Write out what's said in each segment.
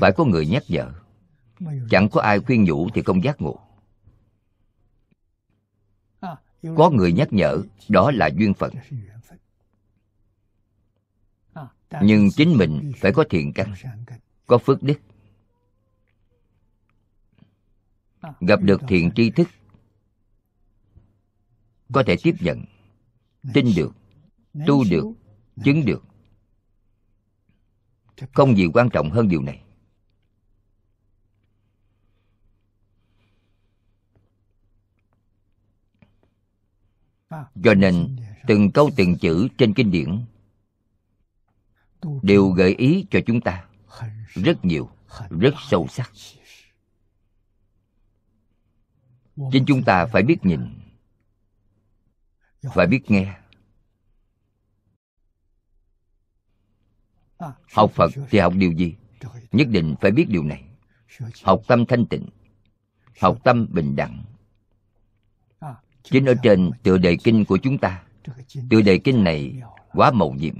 phải có người nhắc nhở chẳng có ai khuyên nhủ thì không giác ngộ có người nhắc nhở đó là duyên phận nhưng chính mình phải có thiện căn có phước đức gặp được thiện tri thức có thể tiếp nhận tin được tu được chứng được không gì quan trọng hơn điều này cho nên từng câu từng chữ trên kinh điển đều gợi ý cho chúng ta rất nhiều rất sâu sắc chính chúng ta phải biết nhìn phải biết nghe học phật thì học điều gì nhất định phải biết điều này học tâm thanh tịnh học tâm bình đẳng chính ở trên tựa đề kinh của chúng ta tựa đề kinh này quá mầu nhiệm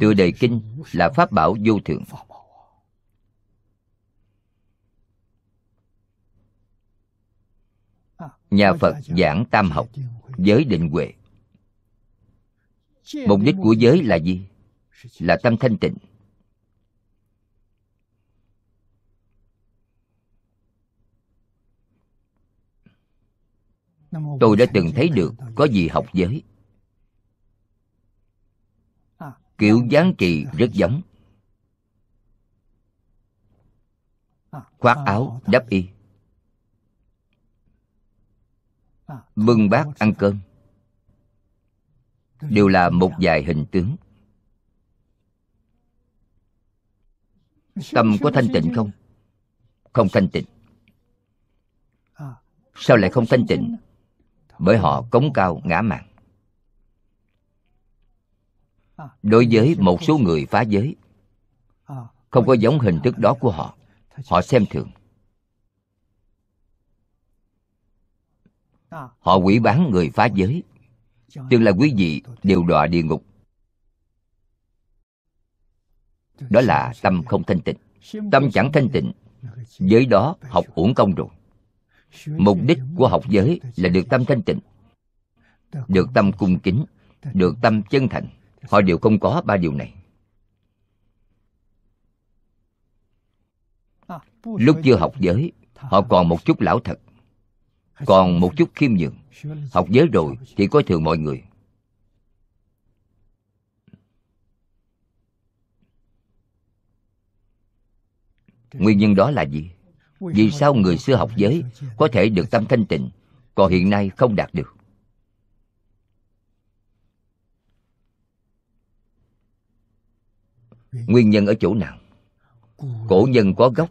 tựa đề kinh là pháp bảo vô thượng nhà phật giảng tam học giới định huệ mục đích của giới là gì là tâm thanh tịnh tôi đã từng thấy được có gì học giới kiểu gián trị rất giống khoác áo đắp y bưng bát ăn cơm đều là một vài hình tướng tâm có thanh tịnh không không thanh tịnh sao lại không thanh tịnh bởi họ cống cao ngã mạng đối với một số người phá giới không có giống hình thức đó của họ họ xem thường họ quỷ bán người phá giới tương lai quý vị đều đọa địa ngục đó là tâm không thanh tịnh tâm chẳng thanh tịnh giới đó học uổng công rồi mục đích của học giới là được tâm thanh tịnh được tâm cung kính được tâm chân thành họ đều không có ba điều này lúc chưa học giới họ còn một chút lão thật còn một chút khiêm nhường học giới rồi thì coi thường mọi người nguyên nhân đó là gì vì sao người xưa học giới có thể được tâm thanh tịnh còn hiện nay không đạt được nguyên nhân ở chỗ nào cổ nhân có gốc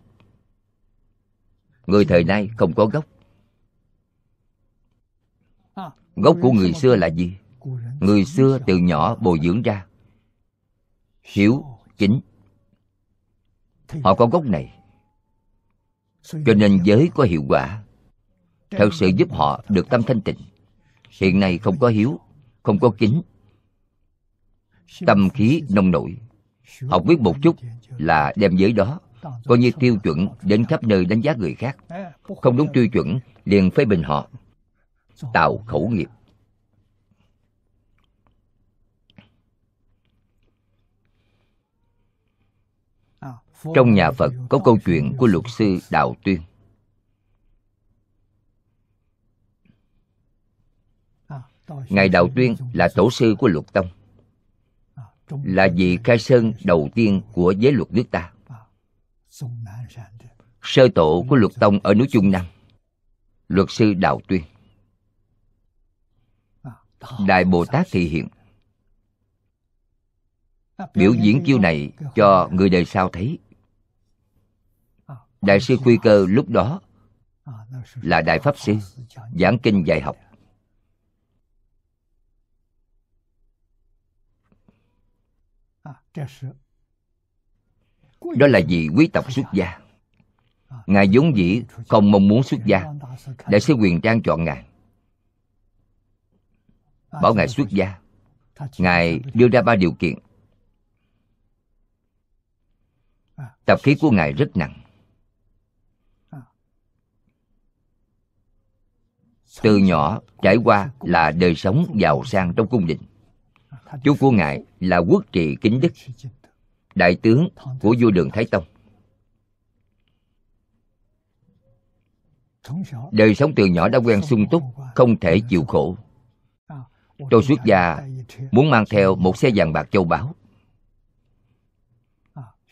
người thời nay không có gốc gốc của người xưa là gì người xưa từ nhỏ bồi dưỡng ra hiểu chính họ có gốc này cho nên giới có hiệu quả thật sự giúp họ được tâm thanh tịnh hiện nay không có hiếu không có kính tâm khí nông nổi học biết một chút là đem giới đó coi như tiêu chuẩn đến khắp nơi đánh giá người khác không đúng tiêu chuẩn liền phê bình họ tạo khẩu nghiệp trong nhà phật có câu chuyện của luật sư đào tuyên ngài đào tuyên là tổ sư của luật tông là vị khai sơn đầu tiên của giới luật nước ta sơ tổ của luật tông ở núi trung nam luật sư đào tuyên đại bồ tát thị hiện biểu diễn chiêu này cho người đời sau thấy đại sư quy cơ lúc đó là đại pháp sư giảng kinh dạy học đó là vì quý tộc xuất gia ngài vốn dĩ không mong muốn xuất gia đại sư quyền trang chọn ngài bảo ngài xuất gia ngài đưa ra ba điều kiện Tập khí của Ngài rất nặng. Từ nhỏ trải qua là đời sống giàu sang trong cung đình. Chú của Ngài là quốc trị kính đức, đại tướng của vua đường Thái Tông. Đời sống từ nhỏ đã quen sung túc, không thể chịu khổ. Tôi xuất gia muốn mang theo một xe vàng bạc châu báu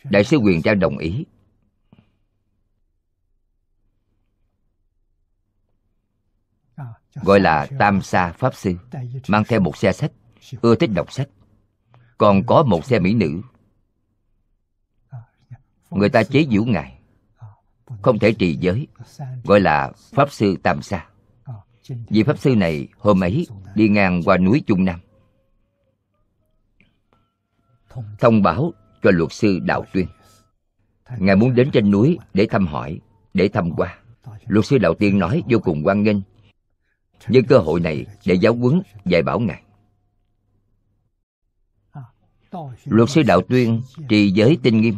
Đại sư quyền ra đồng ý. Gọi là Tam Sa Pháp Sư, mang theo một xe sách, ưa thích đọc sách. Còn có một xe mỹ nữ. Người ta chế giễu ngài, không thể trì giới, gọi là Pháp Sư Tam Sa. vì Pháp Sư này hôm ấy đi ngang qua núi Trung Nam. Thông báo cho luật sư Đạo Tuyên. Ngài muốn đến trên núi để thăm hỏi, để thăm qua. Luật sư Đạo tiên nói vô cùng quan nghênh. Với cơ hội này để giáo huấn dạy bảo Ngài. Luật sư Đạo Tuyên trì giới tinh nghiêm,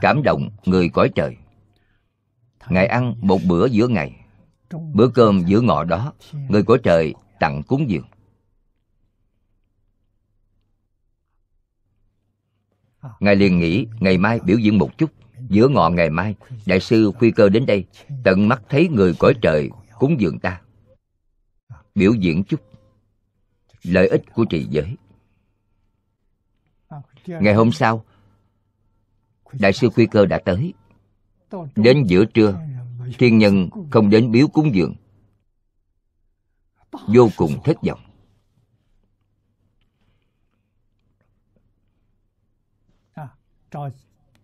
cảm động người cõi trời. Ngài ăn một bữa giữa ngày, bữa cơm giữa ngọ đó, người cõi trời tặng cúng dường. ngài liền nghĩ ngày mai biểu diễn một chút giữa ngọ ngày mai đại sư phi cơ đến đây tận mắt thấy người cõi trời cúng dường ta biểu diễn chút lợi ích của trì giới ngày hôm sau đại sư quy cơ đã tới đến giữa trưa thiên nhân không đến biếu cúng dường vô cùng thất vọng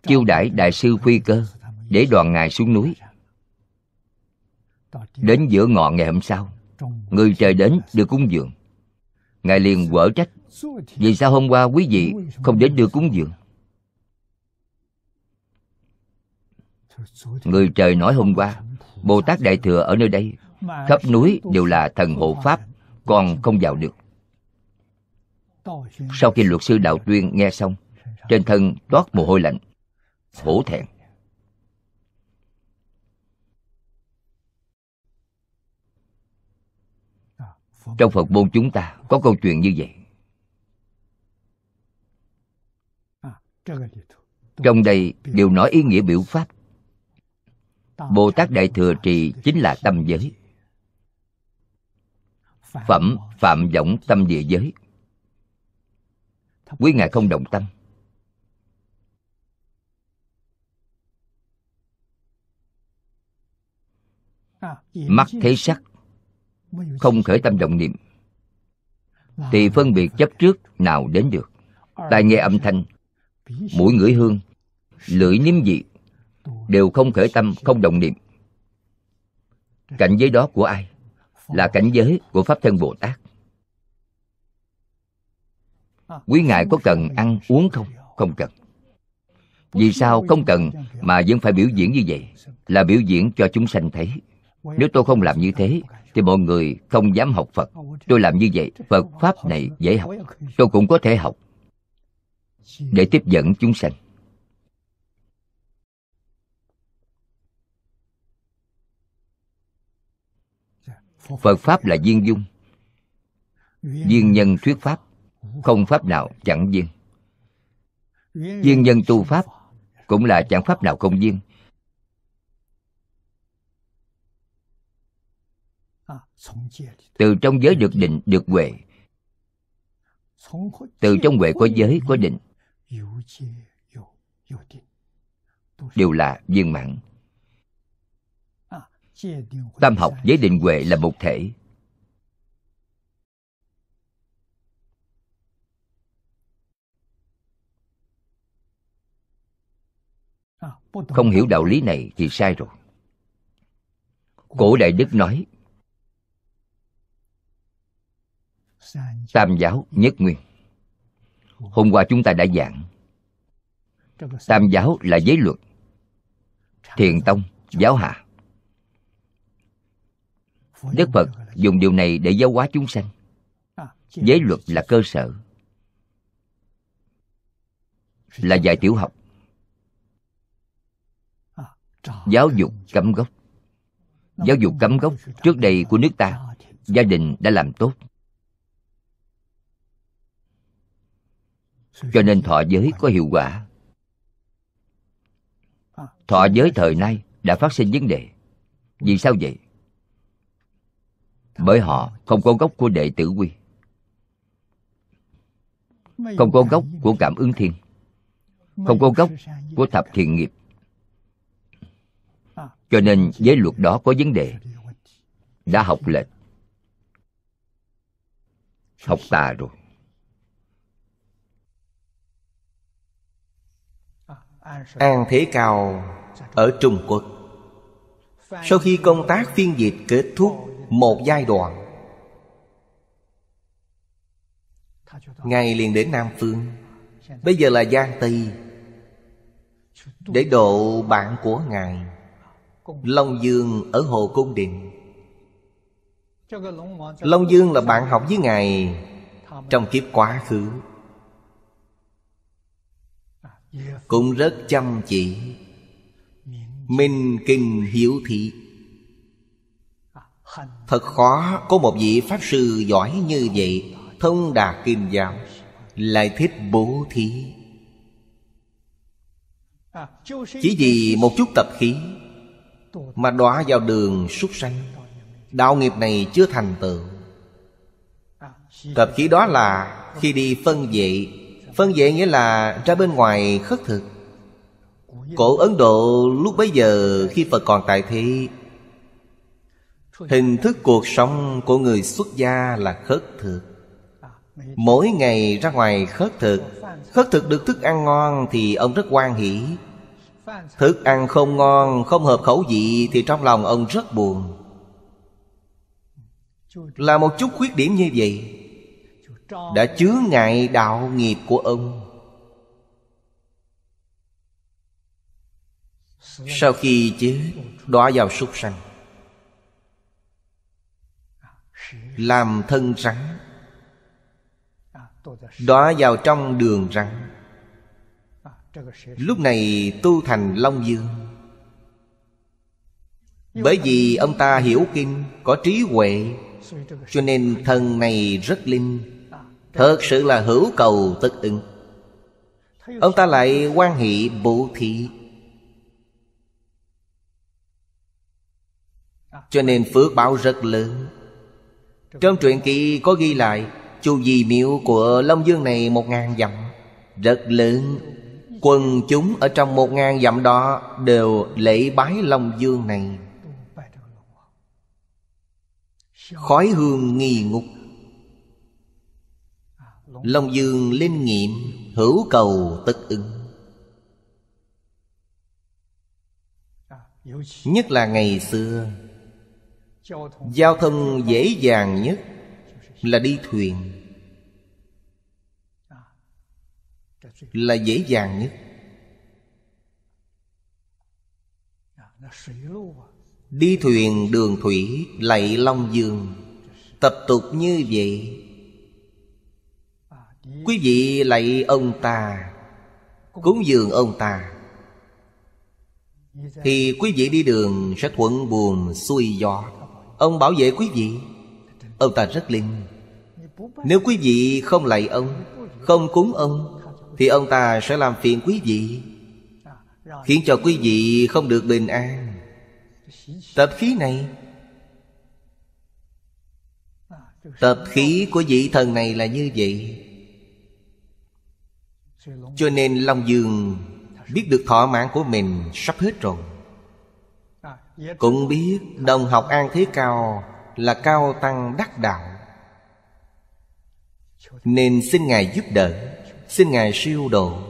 chiêu đãi đại sư quy cơ để đoàn ngài xuống núi đến giữa ngọ ngày hôm sau người trời đến đưa cúng dường ngài liền quở trách vì sao hôm qua quý vị không đến đưa cúng dường người trời nói hôm qua bồ tát đại thừa ở nơi đây khắp núi đều là thần hộ pháp còn không vào được sau khi luật sư đạo tuyên nghe xong trên thân toát mồ hôi lạnh hổ thẹn trong phật môn chúng ta có câu chuyện như vậy trong đây đều nói ý nghĩa biểu pháp bồ tát đại thừa trì chính là tâm giới phẩm phạm vọng tâm địa giới quý ngài không đồng tâm mắt thấy sắc không khởi tâm động niệm thì phân biệt chấp trước nào đến được tai nghe âm thanh mũi ngửi hương lưỡi nếm vị đều không khởi tâm không động niệm cảnh giới đó của ai là cảnh giới của pháp thân bồ tát quý ngài có cần ăn uống không không cần vì sao không cần mà vẫn phải biểu diễn như vậy là biểu diễn cho chúng sanh thấy nếu tôi không làm như thế Thì mọi người không dám học Phật Tôi làm như vậy Phật Pháp này dễ học Tôi cũng có thể học Để tiếp dẫn chúng sanh Phật Pháp là viên dung Viên nhân thuyết Pháp Không Pháp nào chẳng viên Viên nhân tu Pháp Cũng là chẳng Pháp nào không viên từ trong giới được định được huệ từ trong huệ có giới có định đều là viên mãn tam học giới định huệ là một thể không hiểu đạo lý này thì sai rồi cổ đại đức nói tam giáo nhất nguyên hôm qua chúng ta đã giảng tam giáo là giới luật thiền tông giáo hạ đức phật dùng điều này để giáo hóa chúng sanh giới luật là cơ sở là dạy tiểu học giáo dục cấm gốc giáo dục cấm gốc trước đây của nước ta gia đình đã làm tốt cho nên thọ giới có hiệu quả thọ giới thời nay đã phát sinh vấn đề vì sao vậy bởi họ không có gốc của đệ tử quy không có gốc của cảm ứng thiên không có gốc của thập thiện nghiệp cho nên giới luật đó có vấn đề đã học lệch học tà rồi An Thế Cao ở Trung Quốc Sau khi công tác phiên dịch kết thúc một giai đoạn Ngài liền đến Nam Phương Bây giờ là Giang Tây Để độ bạn của Ngài Long Dương ở Hồ Cung điện. Long Dương là bạn học với Ngài Trong kiếp quá khứ cũng rất chăm chỉ minh kinh hiểu thị thật khó có một vị pháp sư giỏi như vậy thông đạt kinh giáo lại thích bố thí chỉ vì một chút tập khí mà đọa vào đường súc sanh đạo nghiệp này chưa thành tựu tập khí đó là khi đi phân vệ Phân vâng, vệ nghĩa là ra bên ngoài khất thực Cổ Ấn Độ lúc bấy giờ khi Phật còn tại thế Hình thức cuộc sống của người xuất gia là khất thực Mỗi ngày ra ngoài khất thực Khất thực được thức ăn ngon thì ông rất quan hỷ Thức ăn không ngon, không hợp khẩu vị Thì trong lòng ông rất buồn Là một chút khuyết điểm như vậy đã chứa ngại đạo nghiệp của ông sau khi chết đọa vào súc sanh làm thân rắn đọa vào trong đường rắn lúc này tu thành long dương bởi vì ông ta hiểu kinh có trí huệ cho nên thân này rất linh Thật sự là hữu cầu tức ứng Ông ta lại quan hệ bố thí Cho nên phước báo rất lớn Trong truyện kỳ có ghi lại Chu di miệu của Long Dương này một ngàn dặm Rất lớn Quần chúng ở trong một ngàn dặm đó Đều lễ bái Long Dương này Khói hương nghi ngục Long dương linh nghiệm Hữu cầu tất ứng Nhất là ngày xưa Giao thông dễ dàng nhất Là đi thuyền Là dễ dàng nhất Đi thuyền đường thủy lạy Long Dương Tập tục như vậy quý vị lạy ông ta cúng dường ông ta thì quý vị đi đường sẽ thuận buồm xuôi gió ông bảo vệ quý vị ông ta rất linh nếu quý vị không lạy ông không cúng ông thì ông ta sẽ làm phiền quý vị khiến cho quý vị không được bình an tập khí này tập khí của vị thần này là như vậy cho nên long dương biết được thỏa mãn của mình sắp hết rồi cũng biết đồng học an thế cao là cao tăng đắc đạo nên xin ngài giúp đỡ xin ngài siêu độ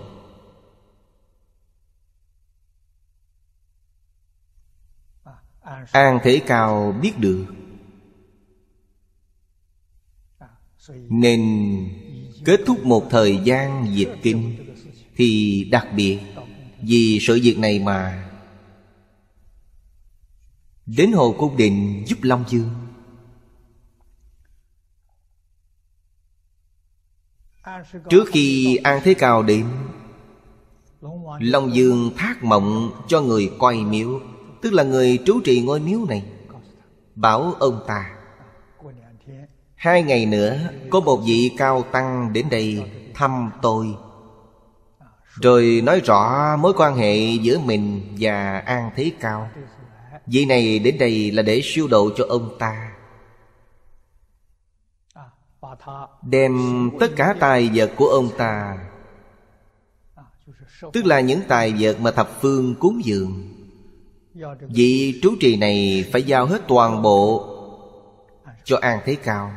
an thế cao biết được nên kết thúc một thời gian dịch kinh thì đặc biệt vì sự việc này mà đến hồ cung đình giúp long dương trước khi an thế cao đến long dương thác mộng cho người coi miếu tức là người trú trì ngôi miếu này bảo ông ta Hai ngày nữa Có một vị cao tăng đến đây thăm tôi Rồi nói rõ mối quan hệ giữa mình và An Thế Cao Vị này đến đây là để siêu độ cho ông ta Đem tất cả tài vật của ông ta Tức là những tài vật mà thập phương cúng dường Vị trú trì này phải giao hết toàn bộ Cho An Thế Cao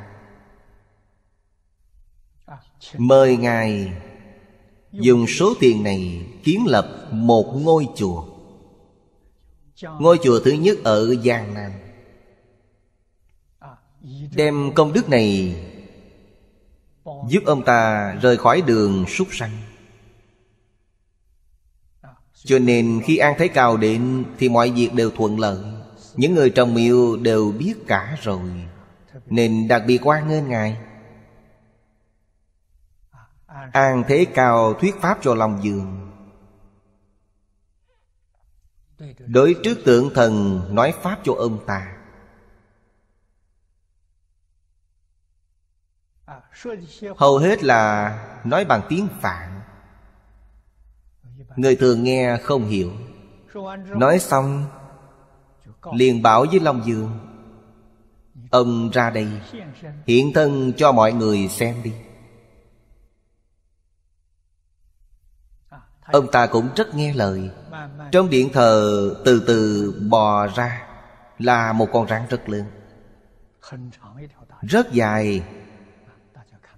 mời ngài dùng số tiền này kiến lập một ngôi chùa ngôi chùa thứ nhất ở giang nam đem công đức này giúp ông ta rời khỏi đường súc sanh cho nên khi an thái cao đến thì mọi việc đều thuận lợi những người trồng miêu đều biết cả rồi nên đặc biệt quan nghênh ngài An thế cao thuyết pháp cho Long Dương Đối trước tượng thần nói pháp cho ông ta Hầu hết là nói bằng tiếng Phạn Người thường nghe không hiểu Nói xong Liền bảo với Long Dương Ông ra đây Hiện thân cho mọi người xem đi Ông ta cũng rất nghe lời Trong điện thờ từ từ bò ra Là một con rắn rất lớn Rất dài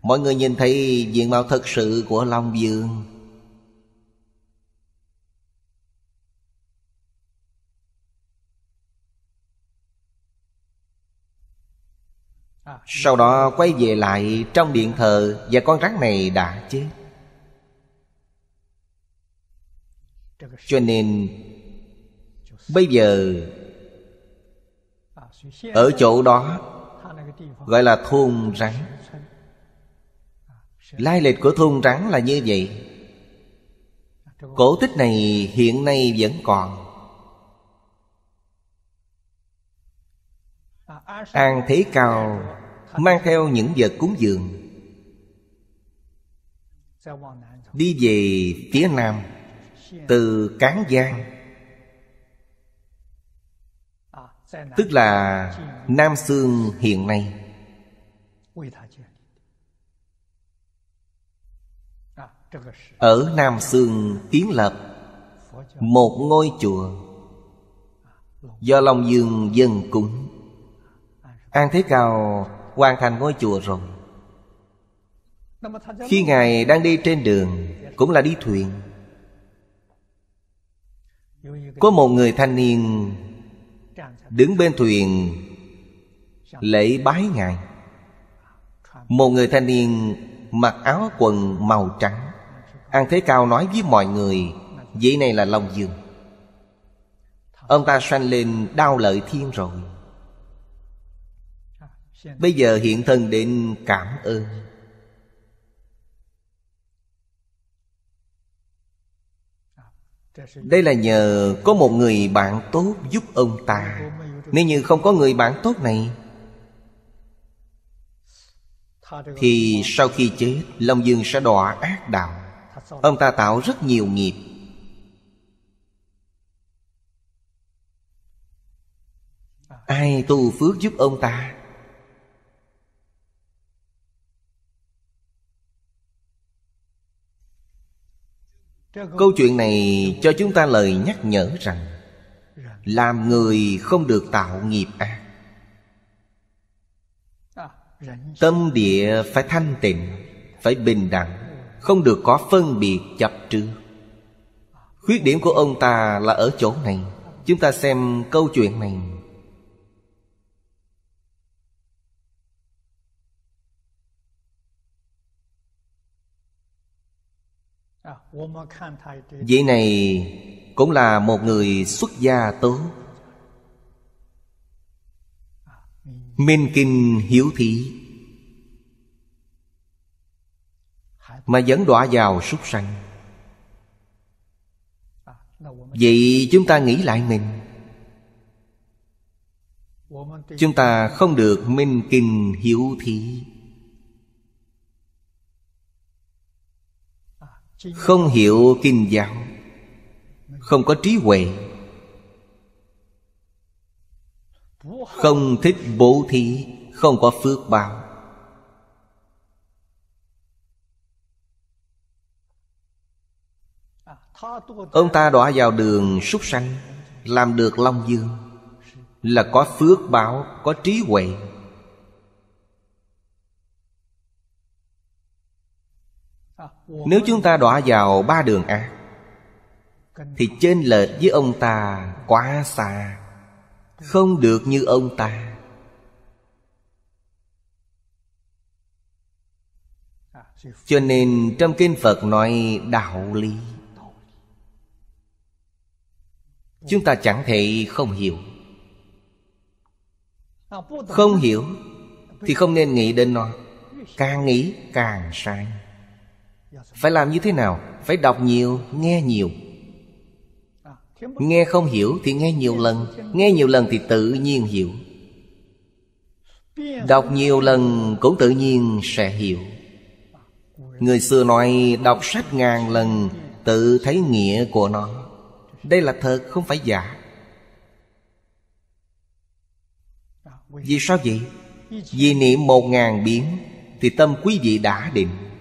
Mọi người nhìn thấy diện mạo thật sự của Long Dương Sau đó quay về lại trong điện thờ Và con rắn này đã chết cho nên bây giờ ở chỗ đó gọi là thôn rắn lai lịch của thôn rắn là như vậy cổ tích này hiện nay vẫn còn an thế cao mang theo những vật cúng dường đi về phía nam từ Cán Giang Tức là Nam xương hiện nay Ở Nam xương kiến lập Một ngôi chùa Do Long Dương dân cúng An Thế Cao hoàn thành ngôi chùa rồi Khi Ngài đang đi trên đường Cũng là đi thuyền có một người thanh niên Đứng bên thuyền Lễ bái ngài Một người thanh niên Mặc áo quần màu trắng an thế cao nói với mọi người Vậy này là Long Dương Ông ta sanh lên đau lợi thiên rồi Bây giờ hiện thân đến cảm ơn đây là nhờ có một người bạn tốt giúp ông ta nếu như không có người bạn tốt này thì sau khi chết long dương sẽ đọa ác đạo ông ta tạo rất nhiều nghiệp ai tu phước giúp ông ta câu chuyện này cho chúng ta lời nhắc nhở rằng làm người không được tạo nghiệp ác tâm địa phải thanh tịnh phải bình đẳng không được có phân biệt chập trừ khuyết điểm của ông ta là ở chỗ này chúng ta xem câu chuyện này À, Vị này cũng là một người xuất gia tốt à, Minh kinh hiếu thí Mà vẫn đọa vào súc sanh à, Vậy chúng ta nghĩ lại mình Chúng ta không được minh kinh hiếu thí không hiểu kinh giáo không có trí huệ không thích bố thí không có phước báo ông ta đọa vào đường súc sanh làm được long dương là có phước báo có trí huệ Nếu chúng ta đọa vào ba đường ác Thì trên lệch với ông ta quá xa Không được như ông ta Cho nên trong kinh Phật nói đạo lý Chúng ta chẳng thể không hiểu Không hiểu Thì không nên nghĩ đến nó Càng nghĩ càng sai phải làm như thế nào phải đọc nhiều nghe nhiều nghe không hiểu thì nghe nhiều lần nghe nhiều lần thì tự nhiên hiểu đọc nhiều lần cũng tự nhiên sẽ hiểu người xưa nói đọc sách ngàn lần tự thấy nghĩa của nó đây là thật không phải giả vì sao vậy vì niệm một ngàn biến thì tâm quý vị đã định